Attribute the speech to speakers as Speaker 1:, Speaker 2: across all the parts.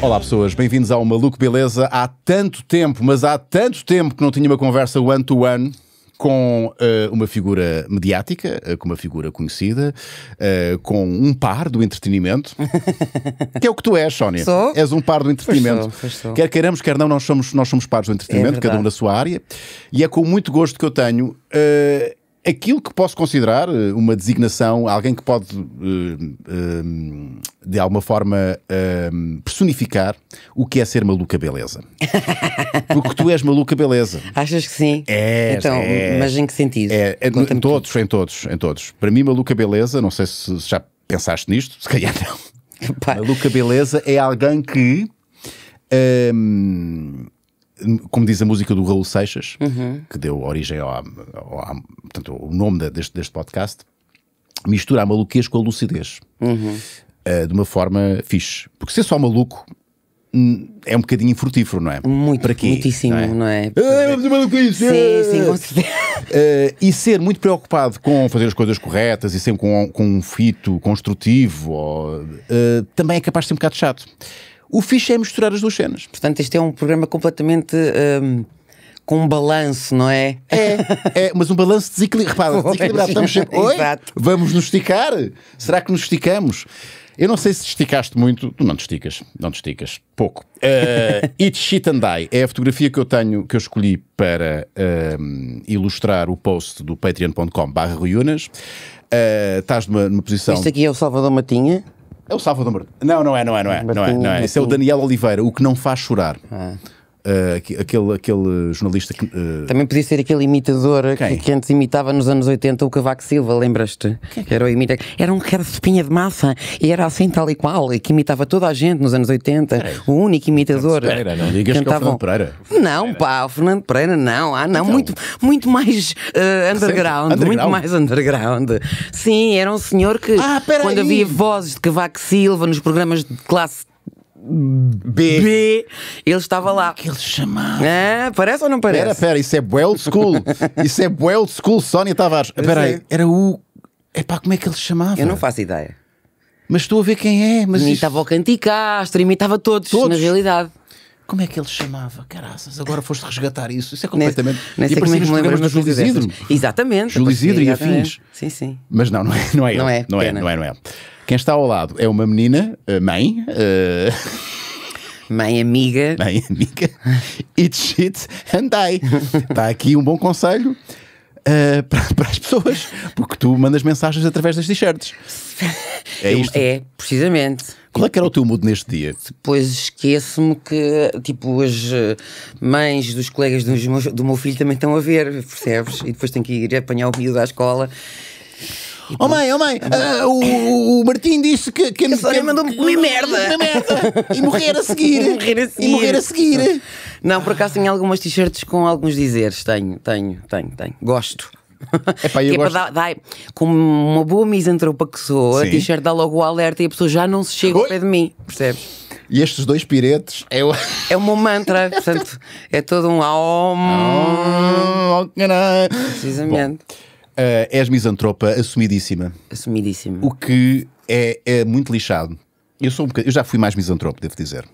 Speaker 1: Olá pessoas, bem-vindos ao Maluco Beleza. Há tanto tempo, mas há tanto tempo que não tinha uma conversa one-to-one. one com uh, uma figura mediática, uh, com uma figura conhecida, uh, com um par do entretenimento, que é o que tu és, Sónia. Sou? És um par do entretenimento. Pois sou, pois sou. Quer queiramos, quer não, nós somos, nós somos pares do é entretenimento, é cada um na sua área, e é com muito gosto que eu tenho aquilo que posso considerar eh, uma designação, alguém que pode eh, eh, de alguma forma personificar o que é ser maluca beleza. Porque tu és maluca beleza. Achas que sim? É. Então, mas em que sentido? É, é, em todos, em todos, em todos. Para mim, maluca beleza, não sei se já pensaste nisto, se calhar não. Maluca beleza é alguém que. Hum, como diz a música do Raul Seixas, uhum. que deu origem ao, ao, ao portanto, o nome deste, deste podcast, mistura a maluquez com a lucidez. Uhum. Uh, de uma forma fixe. Porque ser só maluco hum, é um bocadinho infrutífero não é? Muito, Para quê? muitíssimo, não é? Não é? Eh, vamos Sim, eh! sim, com certeza. Uh, e ser muito preocupado com fazer as coisas corretas e sempre com, com um fito construtivo ou, uh, também é capaz de ser um bocado chato. O fixe é
Speaker 2: misturar as duas cenas. Portanto, este é um programa completamente. Um com um balanço, não é?
Speaker 1: É, é mas um balanço desequilibrado. Repara, desequilibrado. Estamos sempre. Oi, vamos nos esticar? Será que nos esticamos? Eu não sei se esticaste muito. Tu não te esticas, não te esticas. Pouco. Uh, It's Shit and Die é a fotografia que eu tenho, que eu escolhi para uh, ilustrar o post do patreon.com/barra Uh, estás numa, numa posição. Isto aqui é o Salvador Matinha. É o Sávio do Não, não é, não é, não é. não é, não é. Esse é o Daniel Oliveira, o que não faz chorar. Ah. Uh, aquele, aquele jornalista que. Uh... Também podia ser
Speaker 2: aquele imitador que, que, antes imitava nos anos 80 o Cavaco Silva, lembras-te? É era, o imita... era um que era de espinha de massa e era assim tal e qual, e que imitava toda a gente nos anos 80, é. o único imitador. Espera, não digas Cantavam... que é o Fernando Pereira. Não, pá, o Fernando Pereira não, ah, não, então, muito, muito mais uh, eh, underground, underground, muito mais underground. Sim, era um senhor que ah, quando havia vozes de Cavaco Silva nos programas de classe
Speaker 1: B.
Speaker 2: B. Ele estava lá. Que ele chamava.
Speaker 1: É, parece ou não parece? Era, pera, isso é Well school. isso é Well school, Sónia Tavares. Espera aí, era o... É pá, como é que ele chamava? Eu não faço
Speaker 2: ideia. Mas estou a ver quem é. Mas imitava isto... o Canticastro, imitava todos, todos, na
Speaker 1: realidade. Como é que ele chamava? Caraças, agora foste resgatar isso. Isso é completamente. Nesse nem sei como é que me do Júlio é Isidro. Exatamente. Júlio Isidro e afins. Sim, sim. Mas não, não é, não é não ele. É, não, é, não é, não é. Quem está ao lado é uma menina, mãe. Uh... Mãe amiga. Mãe amiga. Eat shit and die. Está aqui um bom conselho. Uh, para, para, as pessoas, porque tu mandas mensagens através das t-shirts. É, isto? é, precisamente. Qual é que era o teu mood neste dia? Depois esqueço-me
Speaker 2: que, tipo, as eh, mães dos colegas do meu filho também estão a ver, percebes? E depois tenho que ir apanhar o filho da escola.
Speaker 1: Oh mãe, oh mãe, ah, o, o Martim disse que. que a Sónia mandou-me comer merda. merda. E morrer a seguir. morrer a seguir. E morrer a seguir.
Speaker 2: Não, por acaso tenho algumas t-shirts com alguns dizeres. Tenho, tenho, tenho, tenho. Gosto. Epá, é gosto... para dar, dar, com uma boa misantropa que sou, a t-shirt dá logo o alerta e a pessoa já não se chega Oi. ao pé de mim, percebes? E estes dois piretes é o. É meu mantra, portanto, é todo um. Oh, oh, Precisamente. Bom.
Speaker 1: Uh, és misantropa assumidíssima. Assumidíssima. O que é, é muito lixado. Eu, sou um eu já fui mais misantropo, devo dizer.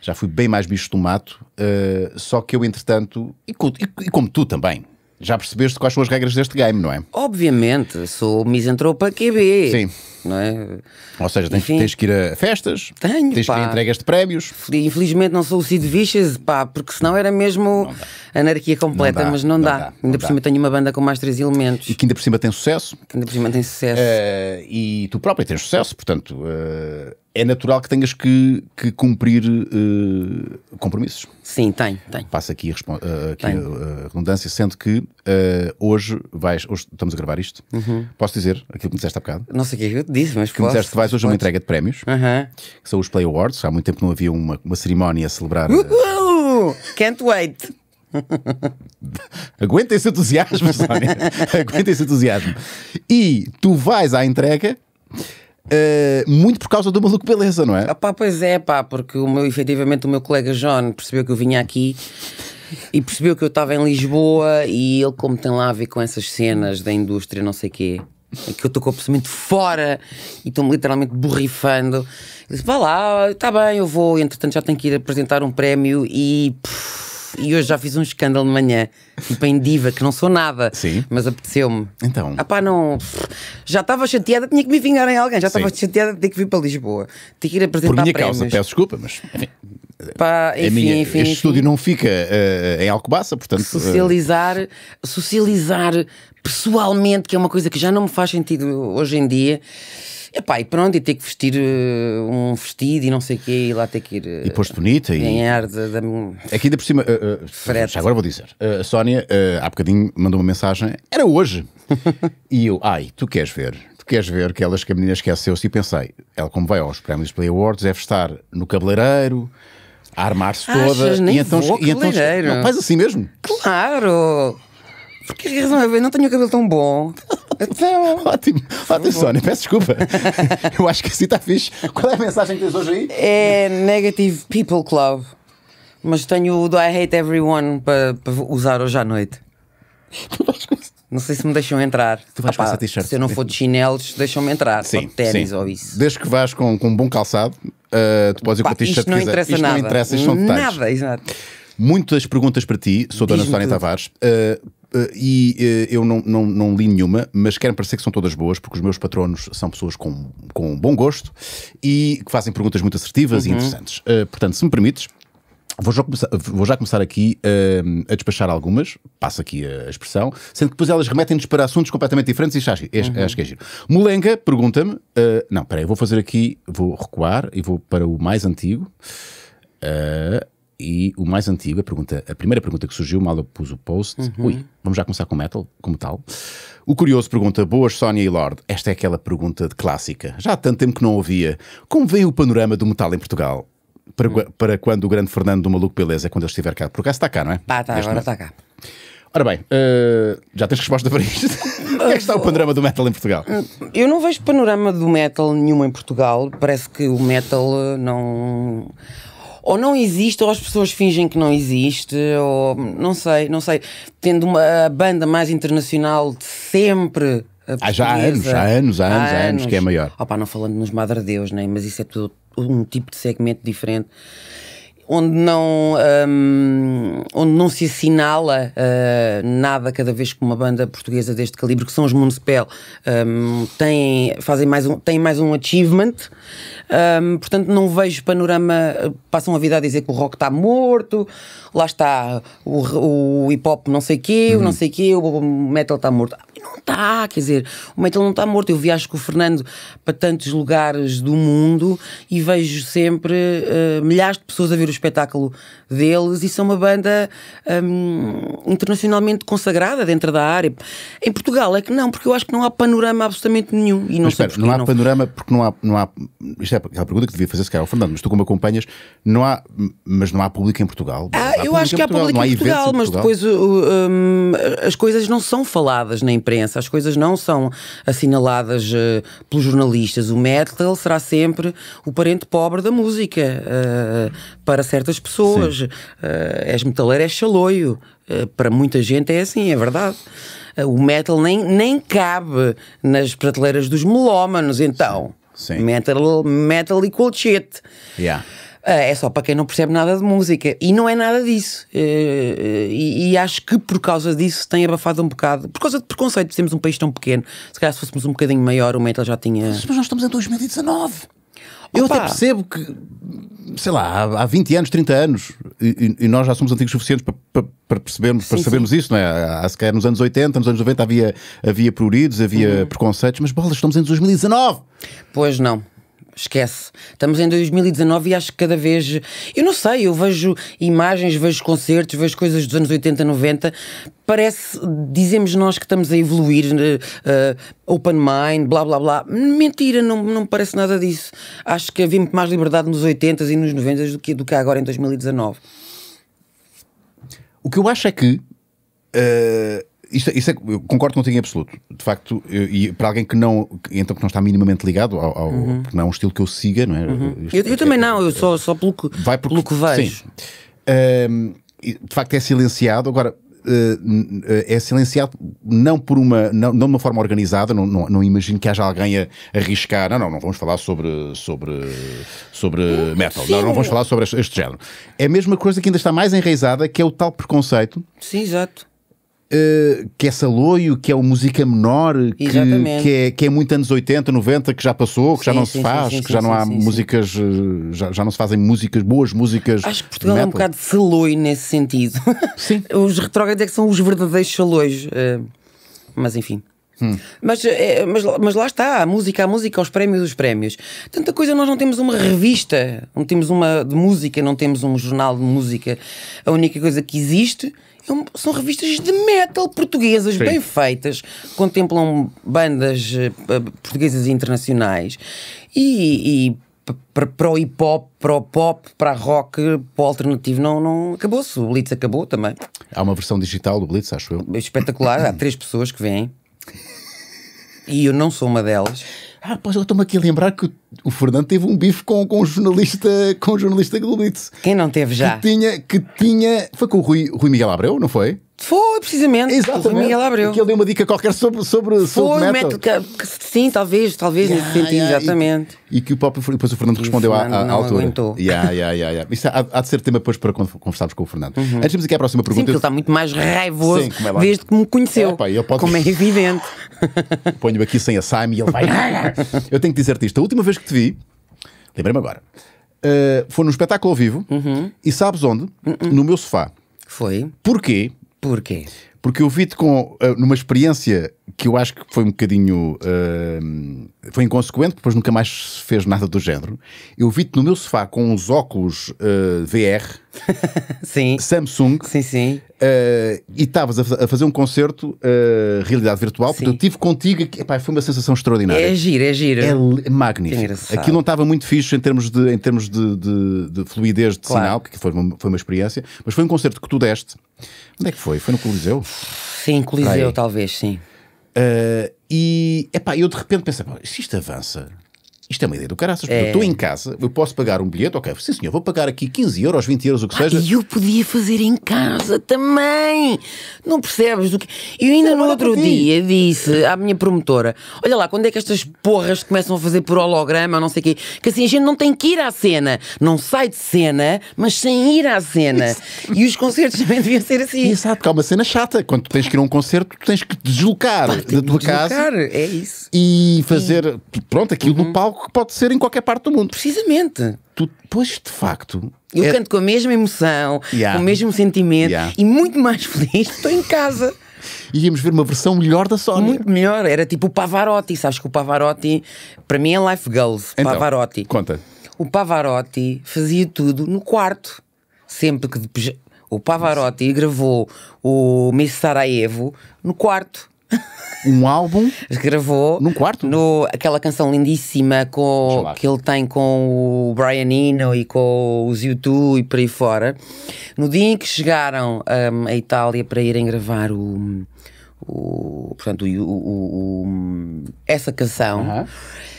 Speaker 1: Já fui bem mais bicho do mato, uh, só que eu, entretanto, e, e, e como tu também, já percebeste quais são as regras deste game, não é? Obviamente, sou misantropa QB. Sim. Não é? Ou seja, tens, Enfim, tens que ir a festas, tenho, tens pá. que ir a entregas de prémios.
Speaker 2: Infelizmente não sou o Sid Vicious, pá, porque senão era mesmo anarquia completa, não dá, mas não, não dá. dá. Ainda não por dá. cima tenho
Speaker 1: uma banda com mais três elementos. E que ainda por cima tem sucesso. Que ainda por cima tem sucesso. Uh, e tu próprio tens sucesso, portanto, uh, é natural que tenhas que, que cumprir uh, compromissos. Sim, tem, tem. Passa aqui, uh, aqui a redundância, sendo que uh, hoje vais, hoje estamos a gravar isto. Uhum. Posso dizer aquilo que me disseste há bocado? Não sei o que é eu disse, mas que posso. Me disseste que vais hoje a uma entrega de prémios, uhum. que são os Play Awards. Há muito tempo não havia uma, uma cerimónia a celebrar. Uhul! Can't wait! Aguenta esse entusiasmo, Sónia. Aguenta esse entusiasmo. E tu vais à entrega eh, muito por causa do maluco beleza, não é? Ah, pá, pois é, pá, porque o meu,
Speaker 2: efetivamente o meu colega John percebeu que eu vinha aqui e percebeu que eu estava em Lisboa e ele, como tem lá a ver com essas cenas da indústria, não sei o quê, que eu estou completamente fora e estou-me literalmente borrifando. Ele disse: vá lá, está bem, eu vou, entretanto já tenho que ir apresentar um prémio e. Puf, e hoje já fiz um escândalo de manhã, tipo em diva, que não sou nada, Sim. mas apeteceu-me. Então. Ah pá, não. Já estava chateada, tinha que me vingar em alguém, já estava chateada de ter que vir para Lisboa, ter que ir apresentar Por minha prémios. causa, peço
Speaker 1: desculpa, mas. Enfim.
Speaker 2: Pá, é enfim, minha, enfim, este enfim. estúdio
Speaker 1: não fica uh, em Alcobaça, portanto. Socializar,
Speaker 2: uh... socializar pessoalmente, que é uma coisa que já não me faz sentido hoje em dia. É pai e pronto, e ter que vestir uh, um vestido e não sei o quê, e lá ter que ir. Uh,
Speaker 1: e posto eh, bonita e. Ganhar da. da... Aqui é ainda por cima. Uh, uh já agora vou dizer. a Sónia, há bocadinho, mandou uma mensagem. Era hoje. e eu, ai, tu queres ver? Tu queres ver que elas que a menina esqueceu-se e pensei, ela como vai aos prémios Play Awards, deve estar no cabeleireiro a armar-se toda. nem e então, vou, e então não, faz assim mesmo.
Speaker 2: Claro!
Speaker 1: Por que razão é ver? Não tenho o cabelo tão bom. Então... Ótimo, ótimo, Sónia. Peço desculpa. Eu acho que assim está fixe. Qual é a mensagem que tens hoje aí?
Speaker 2: É Negative People Club. Mas tenho o Do I Hate Everyone para usar hoje à noite. Não sei se me deixam entrar. Tu vais t pá, Se eu não for de chinelos, deixam-me
Speaker 1: entrar. Sim, de ténis ou isso. Desde que vais com, com um bom calçado, uh, tu podes ir com a t-shirt não interessa isto nada. não interessa, isto são Nada, exato. Muitas perguntas para ti, sou Dona Sónia Tavares. Uh, Uh, e uh, eu não, não, não, li nenhuma, mas quero parecer que são todas boas, porque os meus patronos são pessoas com, com bom gosto e que fazem perguntas muito assertivas uhum. e interessantes. Uh, portanto, se me permites, Vou já começar, vou já começar aqui uh, a despachar algumas, passo aqui a expressão, sendo que depois elas remetem-nos para assuntos completamente diferentes e já, acho, uhum. acho que é giro. Molenga pergunta-me, uh, não, peraí, vou fazer aqui, vou recuar e vou para o mais antigo. Uh, e o mais antigo, a, pergunta, a primeira pergunta que surgiu, mal eu pus o post, uhum. ui, vamos já começar com metal, como tal. O curioso pergunta, boas Sónia e Lord, esta é aquela pergunta de clássica, já há tanto tempo que não ouvia, como veio o panorama do metal em Portugal? Para, uhum. para quando o grande Fernando do Maluco Beleza, quando ele estiver cá, por acaso está cá, não é? Pá, tá, agora está cá. Ora bem, uh, já tens resposta para isto? Como é que está o panorama do metal em Portugal?
Speaker 2: Eu não vejo panorama do metal nenhum em Portugal. Parece que o metal eh, não ou não existe, ou as pessoas fingem que não existe, ou não sei, não sei. Tendo uma banda mais internacional de sempre. Ah, há já há anos, há anos, há anos, há anos, que é maior. Opa, não falando nos Madre Deus, nem, mas isso é tudo um tipo de segmento diferente onde não, um, onde não se assinala uh, nada cada vez que uma banda portuguesa deste calibre, que são os Municipel, um, têm, fazem mais um, têm mais um achievement. Um, portanto, não vejo panorama. Passam a vida a dizer que o rock está morto, lá está o, o hip hop não sei quê, uhum. o não uhum. sei quê, o metal está morto não está, quer dizer, o metal não está morto. Eu viajo com o Fernando para tantos lugares do mundo e vejo sempre uh, milhares de pessoas a ver o espetáculo deles e são uma banda um, internacionalmente consagrada dentro da área. Em Portugal é que não, porque eu acho que não há panorama absolutamente nenhum. E não, mas, sei não há não.
Speaker 1: panorama porque não há, não há. Isto é a pergunta que devia fazer se calhar o Fernando, mas tu como acompanhas, não há, mas não há público em Portugal. Ah, eu acho que há público em Portugal, em Portugal mas depois
Speaker 2: uh, um, as coisas não são faladas na imprensa imprensa, as coisas não são assinaladas uh, pelos jornalistas. O metal será sempre o parente pobre da música uh, para certas pessoas. Uh, és metaleiro, és chaloio. Uh, para muita gente é assim, é verdade. o metal nem, nem cabe nas prateleiras dos melómanos, então. Sim. Metal, metal e colchete. Yeah. Ah, é só para quem não percebe nada de música. E não é nada disso. Ah, ah, e, acho que por causa disso tem abafado um bocado. Por causa de preconceito, temos um país tão pequeno. Se calhar se fôssemos um bocadinho maior, o metal já tinha. Mas
Speaker 1: nós estamos em 2019.
Speaker 2: Eu Opa. até percebo
Speaker 1: que, sei lá, há, 20 anos, 30 anos, e, e nós já somos antigos suficientes para, para, para percebermos, para sabermos sim. isso, não é? Há, se calhar nos anos 80, nos anos 90 havia, havia pruridos, havia uhum. preconceitos, mas bolas, estamos em 2019! Pois não esquece. Estamos em 2019 e acho que cada vez. Eu
Speaker 2: não sei, eu vejo imagens, vejo concertos, vejo coisas dos anos 80, 90. Parece, dizemos nós que estamos a evoluir, uh, open mind, blá blá blá. Mentira, não, não parece nada disso. Acho que havia muito mais liberdade nos 80s e nos 90s do que, do que
Speaker 1: agora em 2019. O que eu acho é que. Uh isso isso é, eu concordo contigo em absoluto. De facto, e para alguém que não, que, então que não está minimamente ligado ao, ao uhum. porque não é um estilo que eu siga, não é? Uhum. Isto, eu, eu é, também não, eu é, só, só pelo que, vai porque, pelo que vejo. Sim. Um, de facto é silenciado. Agora, eh, é silenciado não por uma não, não de uma forma organizada não, não, não imagino que haja alguém a arriscar não não não vamos falar sobre sobre sobre metal não, não vamos falar sobre este, este género é a mesma coisa que ainda está mais enraizada que é o tal preconceito Sim, exato eh, que é saloio, que é uma música menor, que, que, é, que é muito anos 80, 90, que já passou, que sim, já não sim, se faz, sim, que já não há músicas, eh, já, já não se fazem músicas, boas músicas. Acho que Portugal é um bocado
Speaker 2: saloio nesse sentido. Sim. os retrógrados é que são os verdadeiros saloios. Eh, mas enfim. Hum. Mas, eh, mas, mas lá está, a música, a música, os prémios, os prémios. Tanta coisa, nós não temos uma revista, não temos uma de música, não temos um jornal de música. A única coisa que existe é são revistas de metal portuguesas, Sim. bem feitas, contemplam bandas eh, portuguesas e internacionais e, e para, para o hip hop, para o pop, para a rock, para o alternativo, não, não acabou-se. O Blitz acabou também. Há uma versão digital do Blitz, acho eu. Espetacular, há três pessoas que vêm. E eu não sou uma delas.
Speaker 1: Ah, pois eu estou-me aqui a lembrar que o Fernando teve um bife com, com o jornalista, com o jornalista Globitz. Quem não teve já? Que tinha, que tinha. Foi com o Rui, Rui Miguel Abreu, não foi?
Speaker 2: Foi, precisamente. Exatamente. Miguel
Speaker 1: Abreu. Que ele deu uma dica qualquer sobre sobre Foi sobre metal.
Speaker 2: Foi. sim, talvez, talvez yeah, nesse sentido, yeah, exatamente.
Speaker 1: E, e, que o próprio depois o Fernando e respondeu à, altura. Aguentou. Yeah, yeah, yeah, yeah. Isso há, há de ser tema depois para conversarmos com o Fernando. Uhum. Antes de aqui à próxima pergunta. Sim, porque ele está muito mais raivoso sim, é desde que me conheceu. É, pá, posso... Como é evidente. Ponho aqui sem a Sime e ele vai. eu tenho que dizer-te isto. A última vez que te vi, lembrei-me agora, uh, foi num espetáculo ao vivo uhum. e sabes onde? Uh-uh. No meu sofá. Foi. Porquê? Porquê? Porque eu vi-te com, eh, numa experiência que eu acho que foi um bocadinho. Uh, foi inconsequente, depois nunca mais fez nada do género. Eu vi-te no meu sofá com uns óculos uh, hum, VR. sim. Samsung. Sim, sim. Uh, e estavas a, a, fazer um concerto, realidade virtual. porque Portanto, eu estive contigo e epá, foi uma sensação extraordinária. É giro, é giro. É, é magnífico. aqui Aquilo não estava muito fixe em termos de, em termos de, de, de fluidez de claro. sinal, que foi uma, foi uma experiência, mas foi um concerto que tu deste. Onde é que foi? Foi no Coliseu? Sim, Coliseu, talvez, sim. Uh, e, epá, eu de repente pensei, se isto avança, isto é uma ideia do caraças. É. Eu estou em casa, eu posso pagar um bilhete, ok, sim senhor, vou pagar aqui 15 euros, 20 euros, o que ah, seja. E eu podia fazer em casa
Speaker 2: também. Não percebes o que. Eu ainda no outro dia disse à minha promotora: Olha lá, quando é que estas porras começam a fazer por holograma, não sei o quê, que assim a gente não tem que ir à cena. Não sai de cena, mas
Speaker 1: sem ir à cena. Isso. E os concertos também deviam ser assim. Exato, porque há uma cena chata. Quando tens que ir a um concerto, tu tens que deslocar Pá, da tua deslocar. casa. É isso. E fazer, sim. pronto, aquilo uhum. no palco algo que pode ser em qualquer parte do mundo. Precisamente. Tu, pois, de facto. Eu é... canto
Speaker 2: com a mesma emoção, yeah. com o mesmo sentimento yeah. e muito mais feliz estou em casa. íamos ver uma versão melhor da Sónia. Muito melhor, era tipo o Pavarotti, sabes que o Pavarotti, para mim é Life Goals, então, Pavarotti. Conta. O Pavarotti fazia tudo no quarto, sempre que o Pavarotti gravou o Miss Sarajevo no quarto um álbum. Gravou. Num quarto? No, aquela canção lindíssima com, que ele tem com o Brian Eno e com os U2 e por aí fora. No dia em que chegaram um, à Itália para irem gravar o. o portanto, o, o, o essa canção. Uh -huh.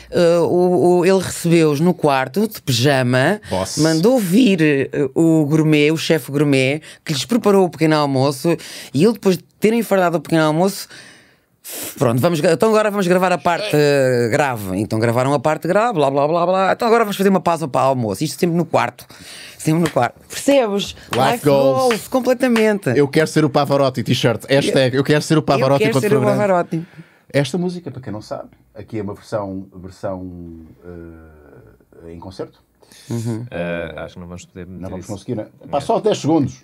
Speaker 2: Uh, o, o, ele recebeu-os no quarto de pijama, Boss. mandou vir uh, o gourmet, o chefe gourmet, que lhes preparou o pequeno almoço, e ele, depois de terem fardado o pequeno almoço, Pronto, vamos, então agora vamos gravar a parte eh, grave. Então gravaram a parte grave, blá blá blá blá. Então agora vamos fazer uma pausa para almoço. Isto sempre no quarto. Sempre no quarto. Percebes? Life, Life goals. goals. Completamente.
Speaker 1: Eu quero ser o Pavarotti, t-shirt. Hashtag, eu, quero ser o Pavarotti eu quero ser o Pavarotti. Esta música, para quem não sabe, aqui é uma versão, versão uh, em concerto. Uhum. Uh, acho que não vamos poder. Não vamos isso. conseguir, né? Pá, só 10 segundos.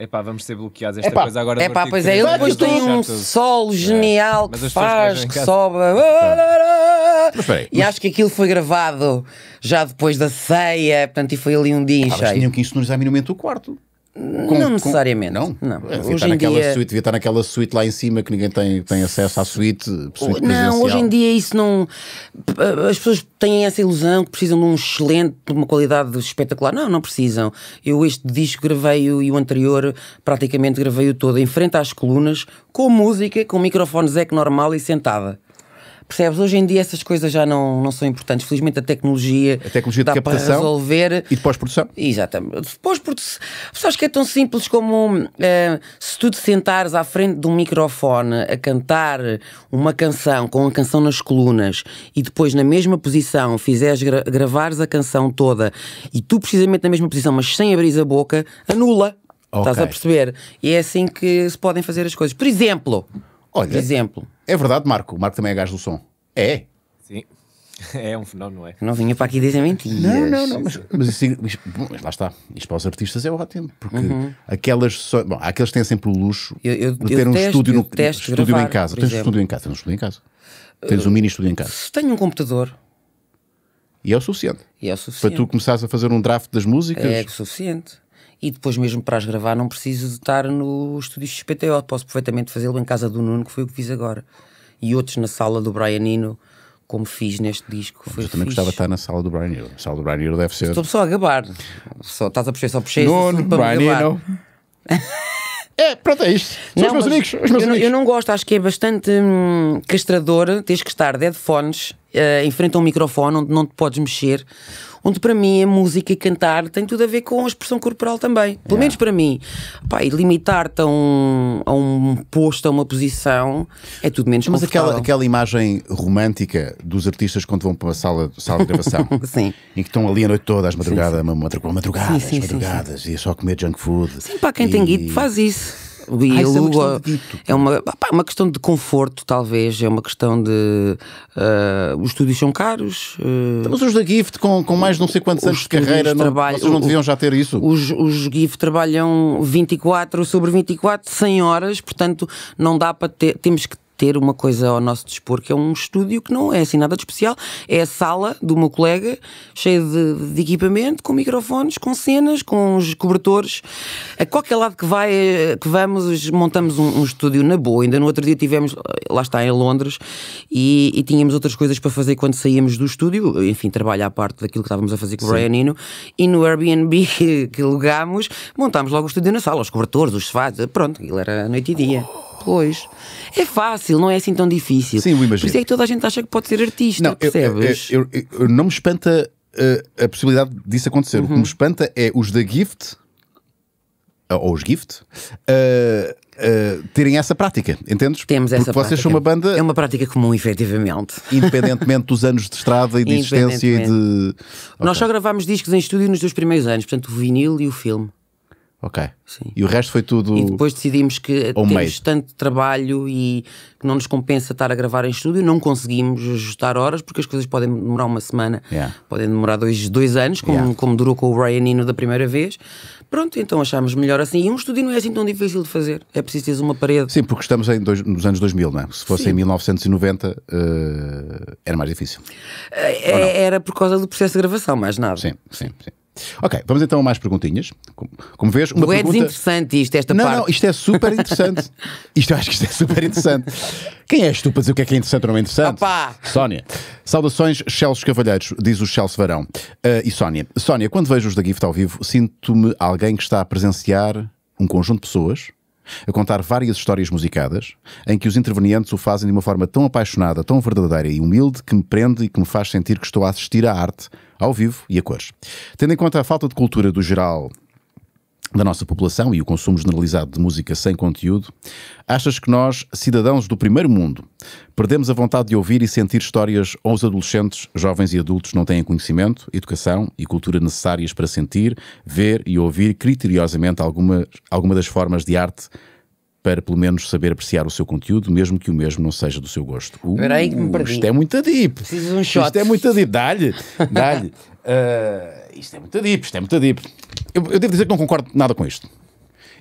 Speaker 1: Epá, vamos ser bloqueados esta Epá. coisa agora. Epá, pois é, ele depois tem um solo é. genial é. que faz, que, sobe. Ah, ah,
Speaker 2: ah, Perfeito. E acho que aquilo foi gravado já depois da ceia, portanto, e foi ali um dia em cheio. tinham que insonorizar minimamente o quarto. Com, não necessariamente. Com... Não?
Speaker 1: não. É, hoje em naquela dia... suite, devia estar naquela suite lá em cima que ninguém tem, tem acesso à suite, suite Não, hoje em dia isso não. As
Speaker 2: pessoas têm essa ilusão que precisam de um excelente, de uma qualidade espetacular. Não, não precisam. Eu este disco gravei-o e o anterior praticamente gravei-o todo em frente às colunas, com música, com microfones é que normal e sentada. Percebes? Hoje em dia essas coisas já não, não são importantes. Felizmente a tecnologia, a tecnologia dá de captação para resolver. E de pós-produção? Exatamente. Pós-produção. Pessoas que é tão simples como uh, se tu te sentares à frente de um microfone a cantar uma canção com a canção nas colunas e depois na mesma posição fizeres gra gravares a canção toda e tu precisamente na mesma posição, mas sem abrir a boca, anula. Okay. Estás a perceber? E é assim que se podem fazer as coisas. Por exemplo,
Speaker 1: Olha, exemplo. É verdade, Marco. O Marco também é gajo do som. É. Sim. É um fenómeno, não é? Não vinha para aqui dizer mentiras. Não, não, não. Mas, mas, mas, mas lá está. Isto para os artistas é ótimo. Porque uhum. aquelas. Só, bom, aqueles têm sempre o luxo eu, eu, de ter um testo, estúdio, no, estúdio gravar, em casa. Tens um estúdio em casa? Tens um estúdio em casa? Tens um eh, mini estúdio em casa?
Speaker 2: Tenho um computador.
Speaker 1: E é o suficiente. E é o suficiente. Para tu começares a fazer um draft das músicas. é o
Speaker 2: suficiente e depois mesmo para as gravar não preciso de estar no estúdio XPTO, posso perfeitamente fazê-lo em casa do Nuno, que foi o que fiz agora. E outros na sala do Brian Eno, como fiz neste disco.
Speaker 1: foi eu também fixe. gostava de estar na sala do Brian Eno. A sala do Brian Eno deve ser... Estou só a gabar. Só, estás a puxar só puxei Nuno, Brian Eno...
Speaker 2: É, pronto, é isto. São não, os meus amigos. Os meus eu, amigos. Não, eu, não gosto, acho que é bastante hum, castrador. Tens que estar de headphones, uh, em frente a um microfone onde não te podes mexer, onde para mim a música e cantar tem tudo a ver com a expressão corporal também. Pelo yeah. menos para mim. Pá, e limitar-te a um, a um posto, a uma posição, é tudo menos Mas aquela,
Speaker 1: aquela imagem romântica dos artistas quando vão para uma sala, sala de gravação sim. em que estão ali a noite toda, às madrugadas, sim, sim. madrugadas, sim, madrugadas, e é só comer junk food. Sim, pá, quem e... tem guito faz
Speaker 2: isso. E ah, É uma, é uma, pá, é uma, questão de conforto, talvez. É uma questão de. Uh, os estúdios são caros. Uh, Mas os
Speaker 1: da GIFT, com, com mais não sei quantos anos de carreira, não, vocês não deviam já ter isso? Os,
Speaker 2: os GIFT trabalham 24 sobre 24, 100 horas, portanto, não dá para ter. Temos que ter uma coisa ao nosso dispor, que é um estúdio que não é assim nada de especial, é a sala do meu colega, cheia de, de equipamento, com microfones, com cenas, com os cobertores. A qualquer lado que, vai, que vamos, montamos um, um estúdio na boa. Ainda no outro dia tivemos, lá está, em Londres, e, e, tínhamos outras coisas para fazer quando saíamos do estúdio, enfim, trabalho à parte daquilo que estávamos a fazer com o Brian Nino, e no Airbnb que alugámos, montámos logo o estúdio na sala, os cobertores, os sofás, pronto, aquilo era noite e dia. Oh. Pois. É fácil, não é assim tão
Speaker 1: difícil. Sim, eu imagino.
Speaker 2: Por isso é que toda a gente acha que pode ser artista, não, percebes?
Speaker 1: Eu, eu, eu, não me espanta a, eh, a possibilidade disso acontecer. Uhum. O que uhum. me espanta é os da Gift, eh, ou os Gift, uh, Uh, terem essa prática, entendes? Temos essa Porque prática. vocês são uma
Speaker 2: banda. É uma prática comum,
Speaker 1: efetivamente. Independentemente dos anos de estrada
Speaker 2: e de existência e de. Nós okay. só gravámos discos em estúdio nos dois primeiros anos, portanto, o vinil e o filme.
Speaker 1: Ok. Sim. E o resto foi tudo. E depois
Speaker 2: decidimos que temos tanto trabalho e que não nos compensa estar a gravar em estúdio, não conseguimos ajustar horas, porque as coisas podem demorar uma semana, yeah. podem demorar dois, dois anos, como, yeah. como durou com o Ryan Eno da primeira vez. Pronto, então achámos melhor assim. E um estúdio não é assim tão difícil de fazer,
Speaker 1: é preciso teres uma parede. Sim, porque estamos em dois, nos anos 2000, não é? Se fosse Sim. em 1990, uh, era mais difícil.
Speaker 2: Eh, eh, era por causa do processo de gravação, mais nada. Sim,
Speaker 1: sim, sim. Ok, vamos então a mais perguntinhas. Como, como vês, uma não pergunta... é desinteressante isto, esta não, parte. Não, isto é super interessante. isto eu acho que isto é super interessante. Quem és tu para dizer o que é que é interessante ou não é interessante? Opa! Sónia. Saudações, Chelsea Cavalheiros, diz o Chelsea Varão. Uh, e Sónia. Sónia, quando vejo os da Gift ao vivo, sinto-me alguém que está a presenciar um conjunto de pessoas a contar várias histórias musicadas, em que os intervenientes o fazem de uma forma tão apaixonada, tão verdadeira e humilde que me prende e que me faz sentir que estou a assistir à arte, ao vivo e a cores. Tendo em conta a falta de cultura do geral da nossa população e o consumo generalizado de música sem conteúdo, achas que nós, cidadãos do primeiro mundo, perdemos a vontade de ouvir e sentir histórias ou os adolescentes, jovens e adultos não têm conhecimento, educação e cultura necessárias para sentir, ver e ouvir criteriosamente alguma, alguma das formas de arte para pelo menos saber apreciar o seu conteúdo, mesmo que o mesmo não seja do seu gosto. Uh, que me perdi. Isto é muito deep. Preciso de um shot. Isto é muito deep. Dá-lhe, dá-lhe. uh, isto é muito deep, isto é muito deep. Eu, eu, devo dizer que não concordo nada com isto.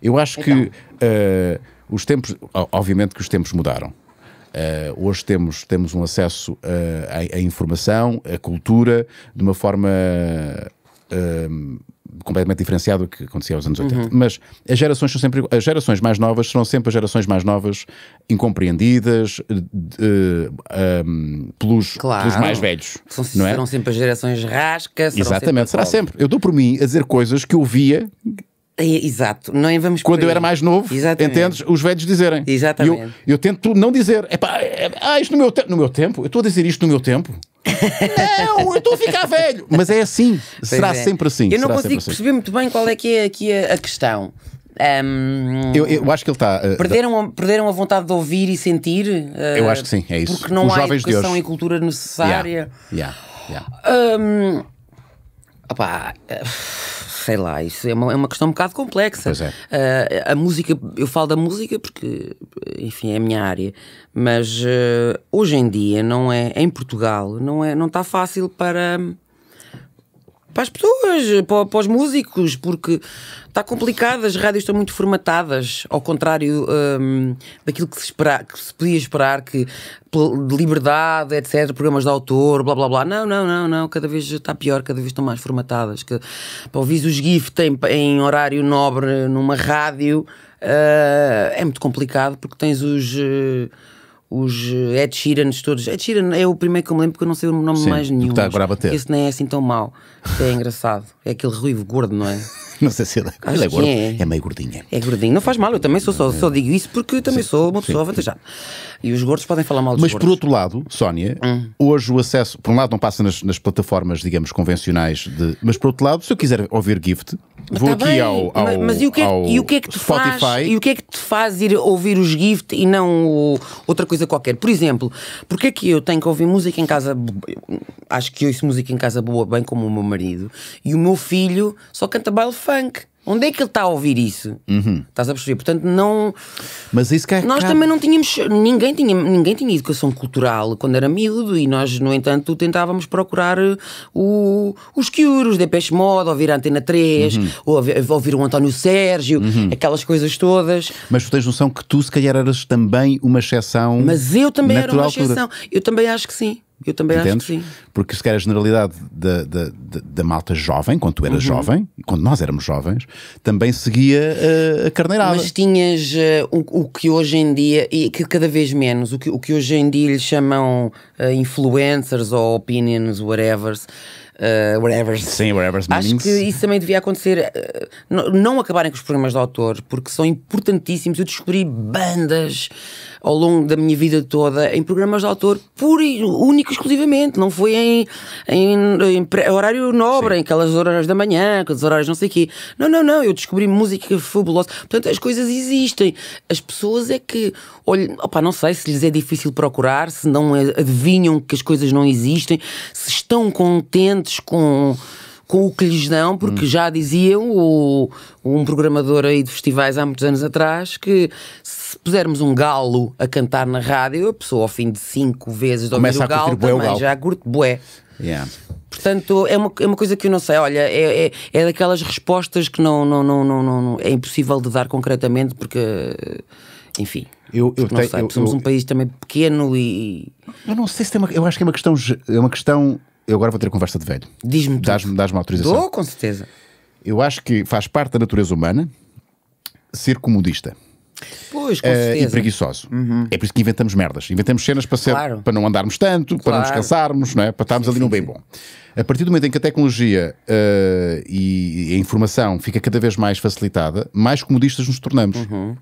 Speaker 1: Eu acho então. que uh, os tempos, obviamente que os tempos mudaram. Uh, hoje temos, temos um acesso uh, à, informação, à cultura, de uma forma uh, completamente diferenciado do que acontecia aos anos 80. Uhum. Mas as gerações são sempre as gerações mais novas serão sempre as gerações mais novas incompreendidas eh, de, de, eh, um, pelos, claro. pelos, mais velhos. São, não é? serão
Speaker 2: é? sempre as gerações rascas. Exatamente, sempre será sempre.
Speaker 1: Eu dou por mim a dizer coisas que eu via é, Exato, não é, vamos Quando eu era mais novo, Exatamente. entendes? Os velhos dizerem. Exatamente. Eu, eu, tento não dizer, epá, ah, isto no meu, te no meu tempo, eu estou a dizer isto no meu tempo
Speaker 2: não, eu estou a ficar velho.
Speaker 1: Mas é assim, pois será é. sempre assim. Eu não consigo assim. perceber
Speaker 2: assim. muito bem qual é que é aqui a, a questão. Um, eu, eu,
Speaker 1: acho que ele está. Uh, perderam,
Speaker 2: perderam a vontade de ouvir e sentir? Uh, eu eh, acho que sim, é isso. Porque não Os há educação e cultura necessária. Yeah, yeah, yeah. Um, Opá, eh, sei lá, isso é uma, é uma questão um bocado complexa. É. Uh, a música, eu falo da música porque, enfim, é a minha área, mas uh, hoje em dia não é, em Portugal, não, é, não está fácil para para as pessoas, para, para, os músicos, porque está complicado, as rádios estão muito formatadas, ao contrário um, daquilo que se, espera, que se podia esperar, que de liberdade, etc., programas de autor, blá blá blá. Não, não, não, não, cada vez está pior, cada vez estão mais formatadas. Que, para ouvir os GIF tem, em horário nobre numa rádio uh, é muito complicado porque tens os. Uh, os eh, Ed Sheeran todos. Ed Sheeran é o primeiro que eu me lembro porque eu não sei o nome Sim, mais nenhum. Está agora a bater. Esse nem é assim tão mau. É engraçado. É aquele ruivo gordo, não é?
Speaker 1: Não sei se ele, é ele é gordo. É. é meio gordinho.
Speaker 2: É gordinho. Não faz mal, eu também sou só, só digo isso porque eu também sim, sou uma pessoa avantajada. E os gordos podem falar mal dos Mas gordos. por
Speaker 1: outro lado, Sónia, hum. hoje o acesso, por um lado, não passa nas, nas, plataformas, digamos, convencionais de. Mas por outro lado, se eu quiser ouvir gift, mas vou tá aqui bem, ao, ao, mas, mas e o que é, que, é
Speaker 2: te Spotify. Faz, e o que é que te faz ir ouvir os gift e não o, outra coisa qualquer? Por exemplo, porque é que eu tenho que ouvir música em casa? Acho que eu ouço música em casa boa, bem como o meu marido, e o meu filho só canta baile funk. Onde é que ele está a ouvir isso? Uhum. Estás a perceber? Portanto, não. Mas isso que é Nós cabe. também não tínhamos. Ninguém tinha, ninguém tinha educação cultural quando era miúdo e nós, no entanto, tentávamos procurar uh, o, os Cure, de Depeche Mode, ouvir a Antena 3, uhum. ouvir, ouvir
Speaker 1: o António Sérgio, uhum. aquelas coisas todas. Mas tu tens noção que tu, se calhar, eras também uma exceção. Mas eu também era uma altura. exceção.
Speaker 2: Eu também acho que sim. Eu também Entendes? acho que sim.
Speaker 1: Porque se calhar a generalidade da, da, da malta jovem, quando tu eras uhum. jovem, quando nós éramos jovens, também seguia uh, a carneirada. Mas
Speaker 2: tinhas uh, o, o, que hoje em dia, e que cada vez menos, o que, o que hoje em dia lhe chamam uh, influencers ou opinions, whatever. Uh, whatever. Sim, whatever. Acho que isso também devia acontecer. Uh, não, não acabarem com os programas de autor, porque são importantíssimos. Eu descobri bandas ao longo da minha vida toda em programas de autor puro e único exclusivamente, não foi em, em, em horário nobre, Sim. em aquelas horas da manhã, aquelas horas não sei o quê. Não, não, não, eu descobri música fabulosa. Portanto, as coisas existem. As pessoas é que olham, opa, não sei se lhes é difícil procurar, se não adivinham que as coisas não existem, se estão contentes com com o que lhes dão, porque hum. já diziam o, um programador aí de festivais há muitos anos atrás que se pusermos um galo a cantar na rádio, a pessoa ao fim de cinco vezes de ouvir o galo também o galo. já curte bué. Yeah. Portanto, é uma, é uma coisa que eu não sei. Olha, é, é, é daquelas respostas que não, não, não, não, não, é impossível de dar concretamente, porque, enfim. Eu, eu não tenho, sei, eu, somos eu, um
Speaker 1: país também pequeno e. Eu não sei se tem uma. Eu acho que é uma questão, é uma questão eu agora vou ter conversa de velho. Diz-me Dás-me dás autorização. Dou, com certeza. Eu acho que faz parte da natureza humana ser comodista.
Speaker 2: Pois, com eh, certeza. Uh, e preguiçoso.
Speaker 1: Uhum. É por isso que inventamos merdas. Inventamos cenas para, ser, claro. para não andarmos tanto, claro. para não descansarmos, não é? para estarmos sim, ali num bem sim. bom. A partir do momento em que a tecnologia uh, e a informação fica cada vez mais facilitada, mais comodistas nos tornamos. Uhum.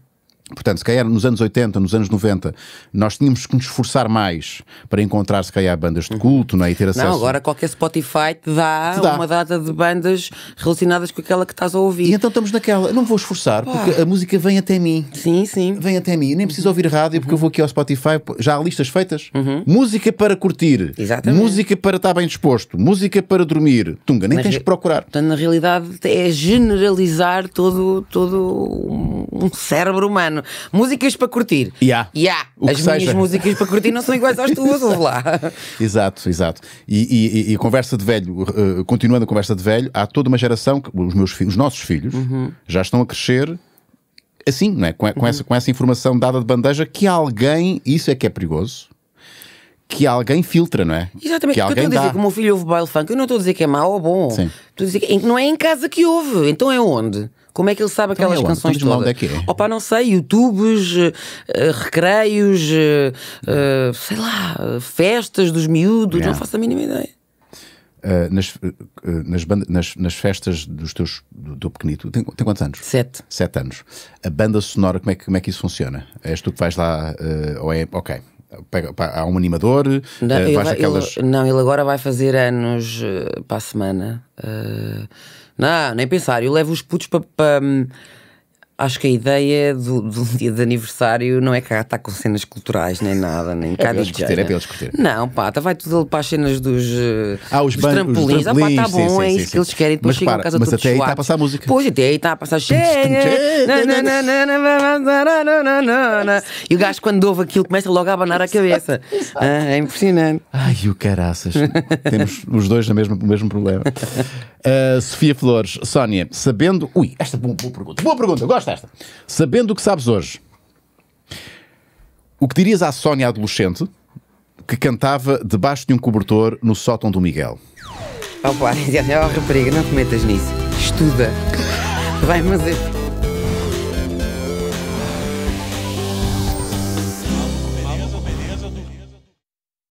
Speaker 1: Portanto, se calhar nos anos 80, nos anos 90, nós tínhamos que nos esforçar mais para encontrar, se calhar, bandas de culto né, e ter acesso. Não, agora
Speaker 2: qualquer Spotify te dá, te dá. uma data de bandas relacionadas com aquela que estás a ouvir. E então estamos
Speaker 1: naquela, não vou esforçar, Pá. porque a música vem até mim. Sim, sim. Vem até mim. Eu nem preciso ouvir rádio, porque uhum. eu vou aqui ao Spotify, já há listas feitas. Uhum. Música para curtir. Exatamente. Música para estar bem disposto. Música para dormir. Tunga, nem Mas tens que é-
Speaker 2: procurar. Portanto, na realidade, é generalizar todo, todo um cérebro humano. Músicas para curtir.
Speaker 1: Yeah. Yeah. As minhas seja. músicas para curtir não são iguais às tuas, ou lá. Exato, exato. E, e, e conversa de velho, uh, continuando a conversa de velho, há toda uma geração, que os, meus, os nossos filhos, uhum. já estão a crescer assim, não é? com, com uhum. essa, com essa informação dada de bandeja, que alguém, isso é que é perigoso, que alguém filtra, não é? Exatamente, que alguém eu estou a dizer dá. É que o meu
Speaker 2: filho ouve baile funk, eu não estou a dizer que é mau ou bom. Estou a dizer é que não é em casa que ouve, então é onde? Como é que ele sabe então aquelas é canções todas? Onde é que é? Opa, não sei, YouTubes, uh, recreios, uh, sei lá, festas dos miúdos, yeah. não faço a mínima ideia.
Speaker 1: Uh, nas, uh, nas, nas, nas, festas dos teus, do, do pequenito, tem, tem, quantos anos? Sete. Sete anos. A banda sonora, como é que, como é que isso funciona? És tu que vais lá, uh, ou é, ok, Pega, pá, há um animador, não, ele, aquelas...
Speaker 2: ele, não, ele agora vai fazer anos para a semana. Não, nem pensar. Eu levo os putos para. Pa, Acho que a ideia do, do dia de aniversário não é que está com cenas culturais nem nada, nem é cá para É para eles curtir. Não, pá, tá, vai tudo para as cenas dos, ah, os dos trampolins. Os trampolins. Ah, pá, está bom, sim, é sim, isso sim. que eles querem. Depois mas chegam a casa mas até aí está a passar música. Pois, até aí está a passar. E o gajo, quando ouve aquilo, começa logo a abanar a cabeça. Ah, é impressionante.
Speaker 1: Ai, o caraças. Temos os dois no mesmo, no mesmo problema. Uh, Sofia Flores, Sónia, sabendo. Ui, esta é uma boa pergunta. Boa pergunta, gosto esta. Sabendo o que sabes hoje, o que dirias à Sónia adolescente que cantava debaixo de um cobertor no sótão do Miguel?
Speaker 2: é uma rapariga, não cometas nisso. Estuda. Vai fazer